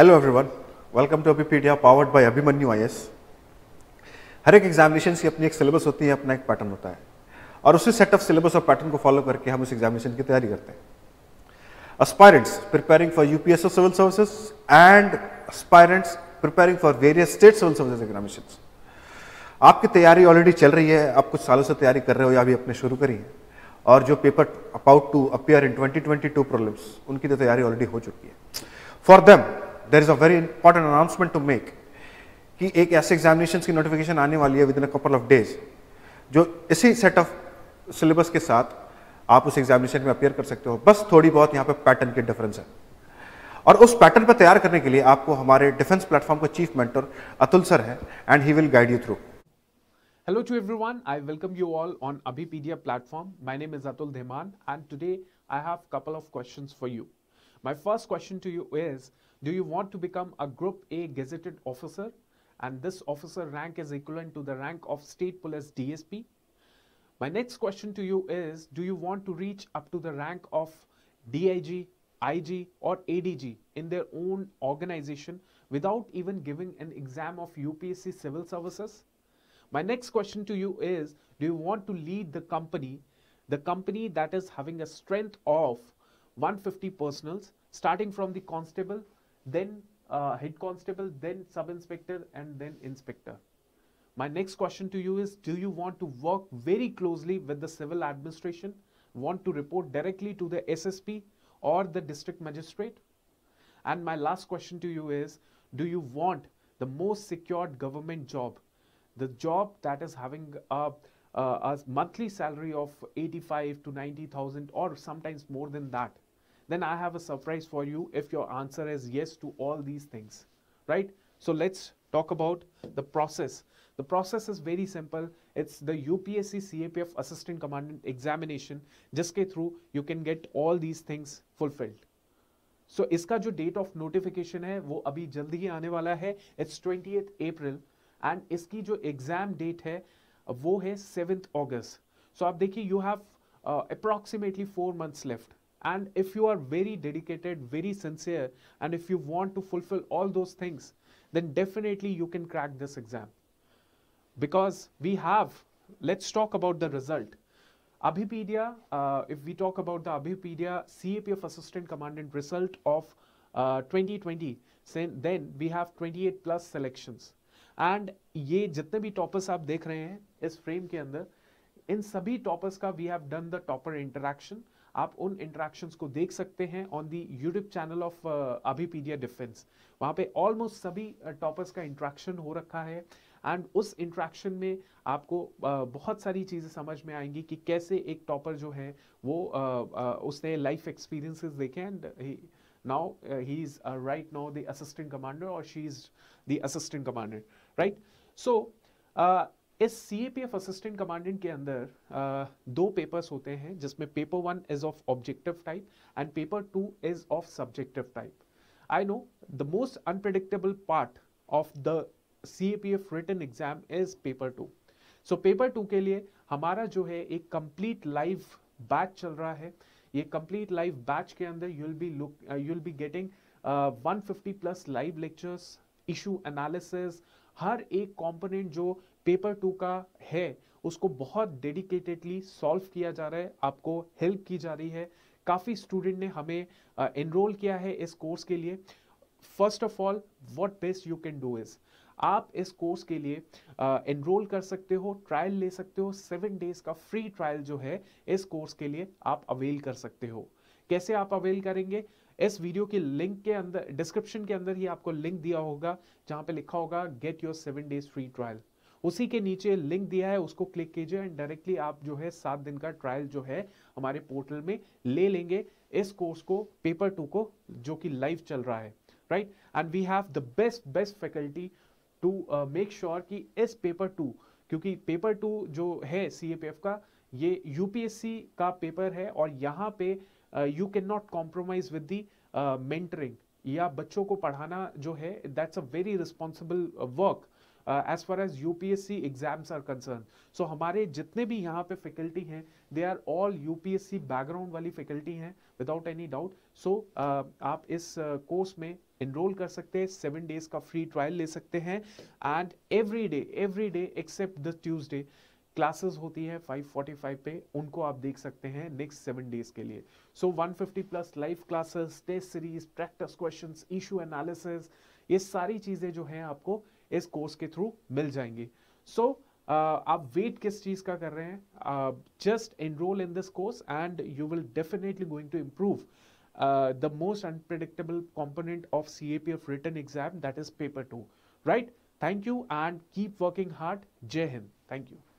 Hello everyone, welcome to Abipedia powered by Abhimanyu IS. हर एक examination की अपनी एक सिलेबस होती है अपना एक पैटर्न होता है और उसी सेट ऑफ सिलेबस और पैटर्न को फॉलो करके हम उस एग्जामिनेशन की तैयारी करते हैं aspirants preparing for UPSO civil services and aspirants preparing for various state civil services examination आपकी तैयारी ऑलरेडी चल रही है आप कुछ सालों से तैयारी कर रहे हो या अभी अपने शुरू करी है और जो paper about to appear in 2022 problems उनकी तो तैयारी ऑलरेडी हो चुकी है for them there is a very important announcement to make कि एक ऐसे एग्जामिनेशन की नोटिफिकेशन आने वाली है with in a couple of days जो इसी सेट ऑफ सिलेबस के साथ आप उस एग्जामिनेशन में अपेयर कर सकते हो बस थोड़ी बहुत यहाँ पे पैटर्न की डिफरेंस है और उस पैटर्न पर तैयार करने के लिए आपको हमारे डिफेंस प्लेटफॉर्म के चीफ मेंटर अतुल सर है and he will guide you through Hello to everyone. I welcome you all on Abhipedia platform. My name is Atul Dheman and today I have couple of questions for you. My first question to you is do you want to become a Group A gazetted officer? And this officer rank is equivalent to the rank of state police DSP. My next question to you is, do you want to reach up to the rank of DIG, IG or ADG in their own organization without even giving an exam of UPSC civil services? My next question to you is, do you want to lead the company, the company that is having a strength of 150 personals, starting from the constable then uh, head constable, then sub-inspector and then inspector. My next question to you is, do you want to work very closely with the civil administration, want to report directly to the SSP or the district magistrate? And my last question to you is, do you want the most secured government job, the job that is having a, a, a monthly salary of 85 to 90,000 or sometimes more than that? then I have a surprise for you if your answer is yes to all these things, right? So let's talk about the process. The process is very simple. It's the UPSC CAPF Assistant Commandant Examination Just get through you can get all these things fulfilled. So इसका जो date of notification है वो अभी जल्दी ही आने वाला है It's 20th April and इसकी जो exam date है वो है 7th August. So आप देखिए you have uh, approximately four months left. And if you are very dedicated, very sincere, and if you want to fulfill all those things, then definitely you can crack this exam. Because we have, let's talk about the result. Abhipedia, uh, if we talk about the Abhipedia CAPF Assistant Commandant result of uh, 2020, then we have 28 plus selections. And ये जितने भी toppers आप देख रहे हैं इस frame के अंदर इन सभी टॉपर्स का वी हैव डन द आप उन इंट्रैक्शंस को देख सकते हैं on the YouTube channel of Abhipedia defence वहाँ पे ऑलमोस्ट सभी टॉपर्स uh, का इंट्रैक्शन हो रखा है एंड उस इंट्रैक्शन में आपको uh, बहुत सारी चीज़ें समझ में आएंगी कि कैसे एक टॉपर जो है वो uh, उसने लाइफ एक्सपीरियंसेस देखे and now he is right now the assistant commander और she is the assistant commander right so इस C A P F assistant commandant के अंदर आ, uh, दो पेपर्स होते हैं जिसमें paper one is of objective type and paper two is of subjective type I know the most unpredictable part of the C A P F written exam is paper to so paper two के लिए हमारा जो है एक complete live batch चल रहा है ये कंप्लीट लाइव बैच के अंदर you'll be look you'll be getting one fifty plus live lectures issue analysis हर एक कॉम्पोनेंट जो पेपर टू का है उसको बहुत डेडिकेटेडली सॉल्व किया जा रहा है आपको हेल्प की जा रही है काफ़ी स्टूडेंट ने हमें एनरोल किया है इस कोर्स के लिए first of all what best you can do is आप इस कोर्स के लिए एनरोल कर सकते हो ट्रायल ले सकते हो सेवन डेज का फ्री ट्रायल जो है इस कोर्स के लिए आप अवेल कर सकते हो कैसे आप अवेल करेंगे इस वीडियो के लिंक के अंदर डिस्क्रिप्शन के अंदर ही आपको लिंक दिया होगा जहां पे लिखा होगा get your seven days free trial उसी के नीचे लिंक दिया है उसको क्लिक कीजिए एंड डायरेक्टली आप जो है सात दिन का ट्रायल जो है हमारे पोर्टल में ले लेंगे इस कोर्स को पेपर टू को जो कि लाइव चल रहा है right and we have the best best faculty to make sure कि इस पेपर टू क्योंकि पेपर टू जो है सी का ये यूपीएससी का पेपर है और यहाँ पे you can not compromise with the mentoring या बच्चों को पढ़ाना जो है that's a very responsible work as far as U P S C exams are concern so हमारे जितने भी यहाँ पे फैकल्टी हैं they are all U P S C background वाली फैकल्टी हैं विदाउट एनी डाउट सो आप इस कोर्स uh, में इनरोल कर सकते हैं सेवन डेज का फ्री ट्रायल ले सकते हैं and every day every day except the Tuesday classes होती है 545 पे उनको आप देख सकते हैं नेक्स्ट सेवन डेज के लिए so so, 150 plus live classes test series practice questions issue analysis ये सारी चीज़ें जो हैं आपको इस कोर्स के थ्रू मिल जाएंगी सो so, uh, आप वेट किस चीज़ का कर रहे हैं just enroll in this course and you will definitely going to improve the most unpredictable component of C A P F written exam that is paper two right thank you and keep working hard जय हिंद thank you